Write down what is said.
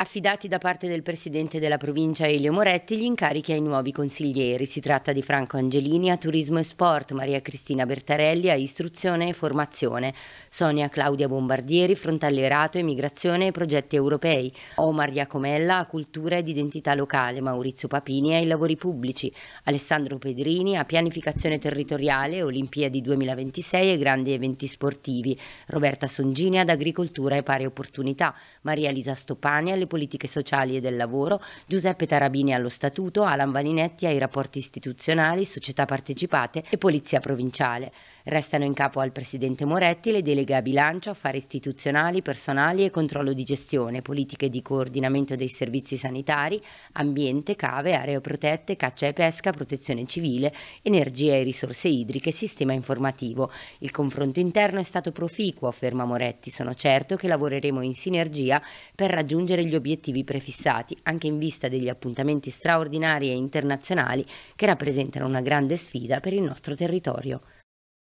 Affidati da parte del presidente della provincia Elio Moretti gli incarichi ai nuovi consiglieri. Si tratta di Franco Angelini a Turismo e Sport, Maria Cristina Bertarelli a Istruzione e Formazione, Sonia Claudia Bombardieri, Frontallerato, Emigrazione e Progetti Europei, Omar Iacomella a Cultura ed Identità Locale, Maurizio Papini ai Lavori Pubblici, Alessandro Pedrini a Pianificazione Territoriale, Olimpiadi 2026 e Grandi Eventi Sportivi, Roberta Songini ad Agricoltura e Pari Opportunità, Maria Lisa Stopani alle politiche sociali e del lavoro, Giuseppe Tarabini allo statuto, Alan Vaninetti ai rapporti istituzionali, società partecipate e polizia provinciale. Restano in capo al presidente Moretti le deleghe a bilancio, affari istituzionali, personali e controllo di gestione, politiche di coordinamento dei servizi sanitari, ambiente, cave, aree protette, caccia e pesca, protezione civile, energia e risorse idriche, sistema informativo. Il confronto interno è stato proficuo, afferma Moretti. Sono certo che lavoreremo in sinergia per raggiungere gli obiettivi obiettivi prefissati, anche in vista degli appuntamenti straordinari e internazionali che rappresentano una grande sfida per il nostro territorio.